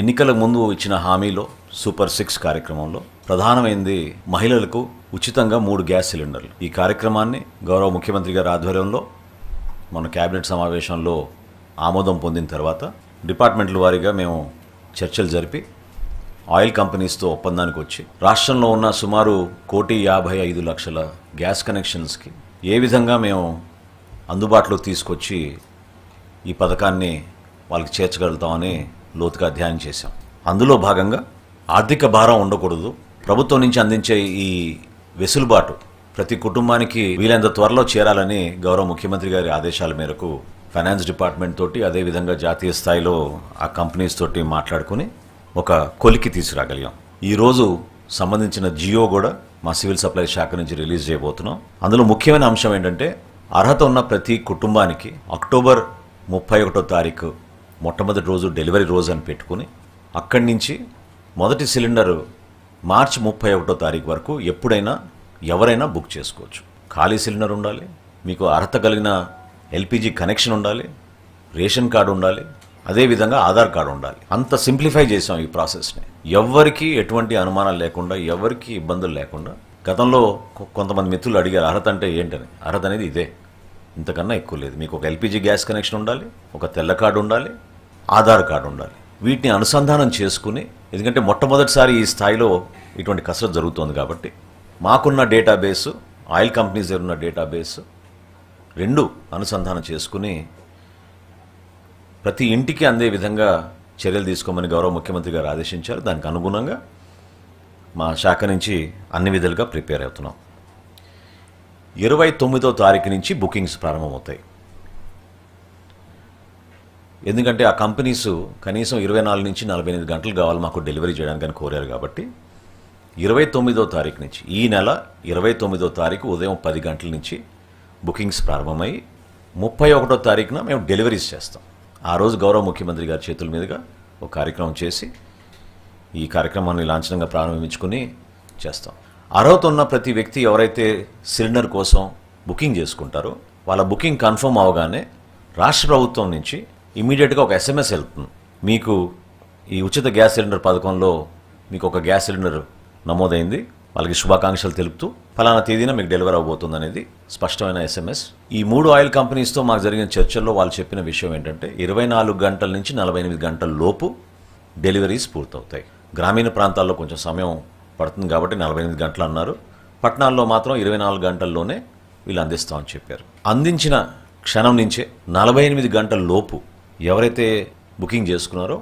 ఎన్నికల ముందు ఇచ్చిన హామీలో సూపర్ సిక్స్ కార్యక్రమంలో ప్రధానమైంది మహిళలకు ఉచితంగా మూడు గ్యాస్ సిలిండర్లు ఈ కార్యక్రమాన్ని గౌరవ ముఖ్యమంత్రి గారి ఆధ్వర్యంలో మన కేబినెట్ సమావేశంలో ఆమోదం పొందిన తర్వాత డిపార్ట్మెంట్ల వారీగా మేము చర్చలు జరిపి ఆయిల్ కంపెనీస్తో ఒప్పందానికి వచ్చి రాష్ట్రంలో ఉన్న సుమారు కోటి యాభై ఐదు లక్షల గ్యాస్ కనెక్షన్స్కి ఏ విధంగా మేము అందుబాటులో తీసుకొచ్చి ఈ పథకాన్ని వాళ్ళకి చేర్చగలుగుతామని లోతుగా అధ్యయనం చేశాం అందులో భాగంగా ఆర్థిక భారం ఉండకూడదు ప్రభుత్వం నుంచి అందించే ఈ వెసులుబాటు ప్రతి కుటుంబానికి వీలైనంత త్వరలో చేరాలని గౌరవ ముఖ్యమంత్రి గారి ఆదేశాల మేరకు ఫైనాన్స్ డిపార్ట్మెంట్ తోటి అదేవిధంగా జాతీయ స్థాయిలో ఆ కంపెనీస్ తోటి మాట్లాడుకుని ఒక కొలికి తీసుకురాగలిగాం ఈరోజు సంబంధించిన జియో కూడా మా సివిల్ సప్లై శాఖ నుంచి రిలీజ్ చేయబోతున్నాం అందులో ముఖ్యమైన అంశం ఏంటంటే అర్హత ఉన్న ప్రతి కుటుంబానికి అక్టోబర్ ముప్పై ఒకటో తారీఖు మొట్టమొదటి రోజు డెలివరీ రోజు అని పెట్టుకుని అక్కడి నుంచి మొదటి సిలిండర్ మార్చి ముప్పై ఒకటో తారీఖు వరకు ఎప్పుడైనా ఎవరైనా బుక్ చేసుకోవచ్చు ఖాళీ సిలిండర్ ఉండాలి మీకు అర్హత కలిగిన ఎల్పిజి కనెక్షన్ ఉండాలి రేషన్ కార్డు ఉండాలి అదేవిధంగా ఆధార్ కార్డు ఉండాలి అంత సింప్లిఫై చేసాం ఈ ప్రాసెస్ని ఎవరికి ఎటువంటి అనుమానాలు లేకుండా ఎవరికి ఇబ్బందులు లేకుండా గతంలో కొంతమంది మిత్రులు అడిగారు అర్హత అంటే ఏంటని అర్హత అనేది ఇదే ఇంతకన్నా ఎక్కువ లేదు మీకు ఒక ఎల్పిజి గ్యాస్ కనెక్షన్ ఉండాలి ఒక తెల్ల కార్డు ఉండాలి ఆధార్ కార్డు ఉండాలి వీటిని అనుసంధానం చేసుకుని ఎందుకంటే మొట్టమొదటిసారి ఈ స్థాయిలో ఇటువంటి కసరత్ జరుగుతోంది కాబట్టి మాకున్న డేటాబేసు ఆయిల్ కంపెనీస్ దగ్గర ఉన్న డేటాబేస్ రెండు అనుసంధానం చేసుకుని ప్రతి ఇంటికి అందే విధంగా చర్యలు తీసుకోమని గౌరవ ముఖ్యమంత్రి గారు ఆదేశించారు దానికి అనుగుణంగా మా శాఖ నుంచి అన్ని విధాలుగా ప్రిపేర్ అవుతున్నాం ఇరవై తొమ్మిదో తారీఖు నుంచి బుకింగ్స్ ప్రారంభమవుతాయి ఎందుకంటే ఆ కంపెనీస్ కనీసం ఇరవై నాలుగు నుంచి నలభై ఎనిమిది గంటలు కావాలి మాకు డెలివరీ చేయడానికి కోరారు కాబట్టి ఇరవై తొమ్మిదో తారీఖు నుంచి ఈ నెల ఇరవై తొమ్మిదో తారీఖు ఉదయం పది గంటల నుంచి బుకింగ్స్ ప్రారంభమై ముప్పై ఒకటో తారీఖున మేము డెలివరీస్ చేస్తాం ఆ రోజు గౌరవ ముఖ్యమంత్రి గారి చేతుల మీదుగా ఒక కార్యక్రమం చేసి ఈ కార్యక్రమాన్ని లాంఛనంగా ప్రారంభించుకుని చేస్తాం అర్హత ఉన్న ప్రతి వ్యక్తి ఎవరైతే సిలిండర్ కోసం బుకింగ్ చేసుకుంటారో వాళ్ళ బుకింగ్ కన్ఫర్మ్ అవగానే రాష్ట్ర ప్రభుత్వం నుంచి ఇమీడియట్గా ఒక ఎస్ఎంఎస్ వెళ్తుంది మీకు ఈ ఉచిత గ్యాస్ సిలిండర్ పథకంలో మీకు ఒక గ్యాస్ సిలిండర్ నమోదైంది వాళ్ళకి శుభాకాంక్షలు తెలుపుతూ ఫలానా తేదీన మీకు డెలివర్ అవబోతుంది అనేది స్పష్టమైన ఎస్ఎంఎస్ ఈ మూడు ఆయిల్ కంపెనీస్తో మాకు జరిగిన చర్చల్లో వాళ్ళు చెప్పిన విషయం ఏంటంటే ఇరవై నాలుగు గంటల నుంచి నలభై ఎనిమిది గంటల లోపు డెలివరీస్ పూర్తవుతాయి గ్రామీణ ప్రాంతాల్లో కొంచెం సమయం పడుతుంది కాబట్టి నలభై ఎనిమిది గంటలు అన్నారు పట్టణాల్లో మాత్రం ఇరవై నాలుగు గంటల్లోనే వీళ్ళు అందిస్తామని చెప్పారు అందించిన క్షణం నుంచే నలభై ఎనిమిది గంటల లోపు ఎవరైతే బుకింగ్ చేసుకున్నారో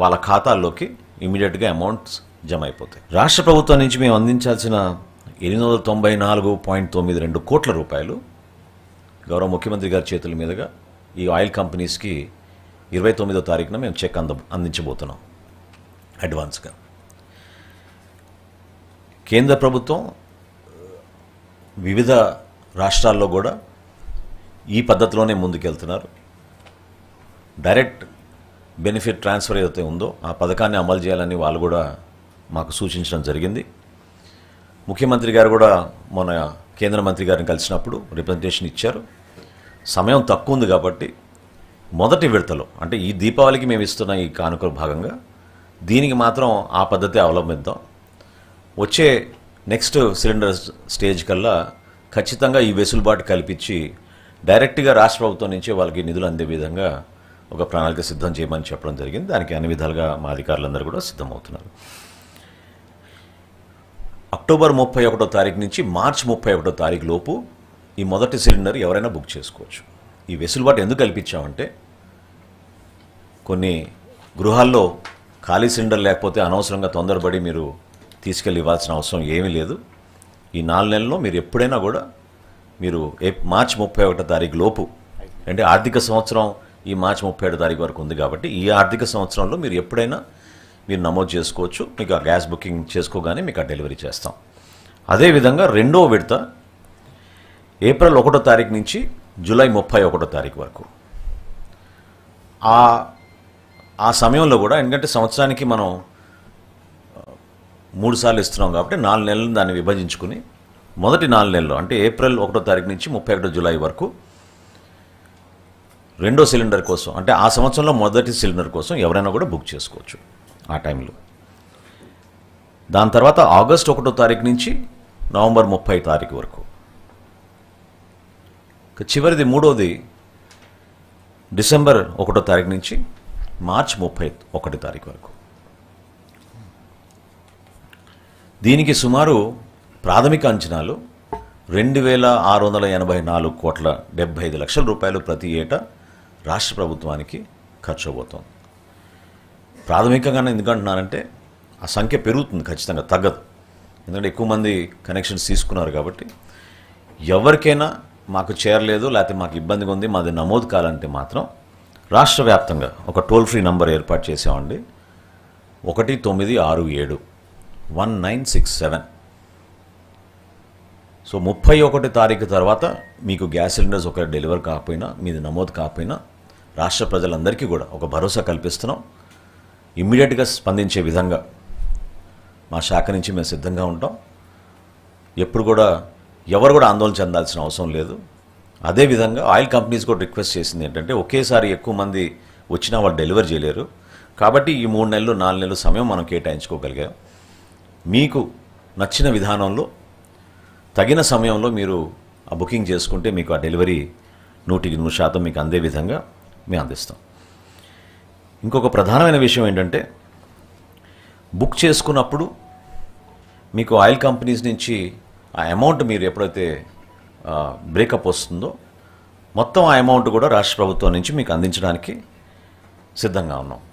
వాళ్ళ ఖాతాల్లోకి ఇమీడియట్గా అమౌంట్స్ జమ అయిపోతాయి రాష్ట్ర ప్రభుత్వం నుంచి మేము అందించాల్సిన ఎనిమిది వందల తొంభై నాలుగు పాయింట్ తొమ్మిది రెండు కోట్ల రూపాయలు గౌరవ ముఖ్యమంత్రి గారి చేతుల మీదుగా ఈ ఆయిల్ కంపెనీస్కి ఇరవై తొమ్మిదో తారీఖున మేము చెక్ అంద అందించబోతున్నాం అడ్వాన్స్గా కేంద్ర ప్రభుత్వం వివిధ రాష్ట్రాల్లో కూడా ఈ పద్ధతిలోనే ముందుకెళ్తున్నారు డైరెక్ట్ బెనిఫిట్ ట్రాన్స్ఫర్ ఏదైతే ఉందో ఆ పథకాన్ని అమలు చేయాలని వాళ్ళు కూడా మాకు సూచించడం జరిగింది ముఖ్యమంత్రి గారు కూడా మన కేంద్ర మంత్రి గారిని కలిసినప్పుడు రిప్రజెంటేషన్ ఇచ్చారు సమయం తక్కువ ఉంది కాబట్టి మొదటి విడతలో అంటే ఈ దీపావళికి మేము ఇస్తున్న ఈ కానుక భాగంగా దీనికి మాత్రం ఆ పద్ధతి అవలంబిద్దాం వచ్చే నెక్స్ట్ సిలిండర్ స్టేజ్ కల్లా ఖచ్చితంగా ఈ వెసులుబాటు కల్పించి డైరెక్ట్గా రాష్ట్ర ప్రభుత్వం నుంచే వాళ్ళకి నిధులు అందే విధంగా ఒక ప్రణాళిక సిద్ధం చేయమని చెప్పడం జరిగింది దానికి అన్ని విధాలుగా మా అధికారులందరూ కూడా సిద్ధమవుతున్నారు అక్టోబర్ ముప్పై ఒకటో తారీఖు నుంచి మార్చ్ ముప్పై ఒకటో తారీఖు లోపు ఈ మొదటి సిలిండర్ ఎవరైనా బుక్ చేసుకోవచ్చు ఈ వెసులుబాటు ఎందుకు కల్పించామంటే కొన్ని గృహాల్లో ఖాళీ సిలిండర్ లేకపోతే అనవసరంగా తొందరపడి మీరు తీసుకెళ్ళి ఇవ్వాల్సిన అవసరం ఏమీ లేదు ఈ నాలుగు నెలల్లో మీరు ఎప్పుడైనా కూడా మీరు మార్చ్ ముప్పై ఒకటో తారీఖు లోపు అంటే ఆర్థిక సంవత్సరం ఈ మార్చి ముప్పై ఏడు తారీఖు వరకు ఉంది కాబట్టి ఈ ఆర్థిక సంవత్సరంలో మీరు ఎప్పుడైనా మీరు నమోదు చేసుకోవచ్చు మీకు ఆ గ్యాస్ బుకింగ్ చేసుకోగానే మీకు ఆ డెలివరీ చేస్తాం అదేవిధంగా రెండో విడత ఏప్రిల్ ఒకటో తారీఖు నుంచి జూలై ముప్పై ఒకటో తారీఖు వరకు ఆ ఆ సమయంలో కూడా ఎందుకంటే సంవత్సరానికి మనం మూడు సార్లు ఇస్తున్నాం కాబట్టి నాలుగు నెలలు దాన్ని విభజించుకుని మొదటి నాలుగు నెలలు అంటే ఏప్రిల్ ఒకటో తారీఖు నుంచి ముప్పై ఒకటో జూలై వరకు రెండో సిలిండర్ కోసం అంటే ఆ సంవత్సరంలో మొదటి సిలిండర్ కోసం ఎవరైనా కూడా బుక్ చేసుకోవచ్చు ఆ టైంలో దాని తర్వాత ఆగస్ట్ ఒకటో తారీఖు నుంచి నవంబర్ ముప్పై తారీఖు వరకు చివరిది మూడోది డిసెంబర్ ఒకటో తారీఖు నుంచి మార్చ్ ముప్పై ఒకటి తారీఖు వరకు దీనికి సుమారు ప్రాథమిక అంచనాలు రెండు వేల ఆరు వందల ఎనభై నాలుగు కోట్ల డెబ్బై ఐదు లక్షల రూపాయలు ప్రతి ఏటా రాష్ట్ర ప్రభుత్వానికి ఖర్చు అవుతుంది ప్రాథమికంగా ఎందుకంటున్నానంటే ఆ సంఖ్య పెరుగుతుంది ఖచ్చితంగా తగ్గదు ఎందుకంటే ఎక్కువ మంది కనెక్షన్స్ తీసుకున్నారు కాబట్టి ఎవరికైనా మాకు చేరలేదు లేకపోతే మాకు ఇబ్బందిగా ఉంది మాది నమోదు కాలంటే మాత్రం రాష్ట్ర వ్యాప్తంగా ఒక టోల్ ఫ్రీ నంబర్ ఏర్పాటు చేసామండి ఒకటి తొమ్మిది ఆరు ఏడు one nine six seven so ముప్పై ఒకటి తారీఖు తర్వాత మీకు గ్యాస్ సిలిండర్స్ ఒకటి డెలివర్ కాకపోయినా మీది నమోదు కాకపోయినా రాష్ట్ర ప్రజలందరికీ కూడా ఒక భరోసా కల్పిస్తున్నాం ఇమ్మీడియట్గా స్పందించే విధంగా మా శాఖ నుంచి మేము సిద్ధంగా ఉంటాం ఎప్పుడు కూడా ఎవరు కూడా ఆందోళన చెందాల్సిన అవసరం లేదు అదేవిధంగా ఆయిల్ కంపెనీస్ కూడా రిక్వెస్ట్ చేసింది ఏంటంటే ఒకేసారి ఎక్కువ మంది వచ్చినా వాళ్ళు డెలివరీ చేయలేరు కాబట్టి ఈ మూడు నెలలు నాలుగు నెలలు సమయం మనం కేటాయించుకోగలిగాం మీకు నచ్చిన విధానంలో తగిన సమయంలో మీరు ఆ బుకింగ్ చేసుకుంటే మీకు ఆ డెలివరీ నూటికి నూరు శాతం మీకు అందే విధంగా మేము అందిస్తాం ఇంకొక ప్రధానమైన విషయం ఏంటంటే బుక్ చేసుకున్నప్పుడు మీకు ఆయిల్ కంపెనీస్ నుంచి ఆ అమౌంట్ మీరు ఎప్పుడైతే బ్రేకప్ వస్తుందో మొత్తం ఆ అమౌంట్ కూడా రాష్ట్ర ప్రభుత్వం నుంచి మీకు అందించడానికి సిద్ధంగా ఉన్నాం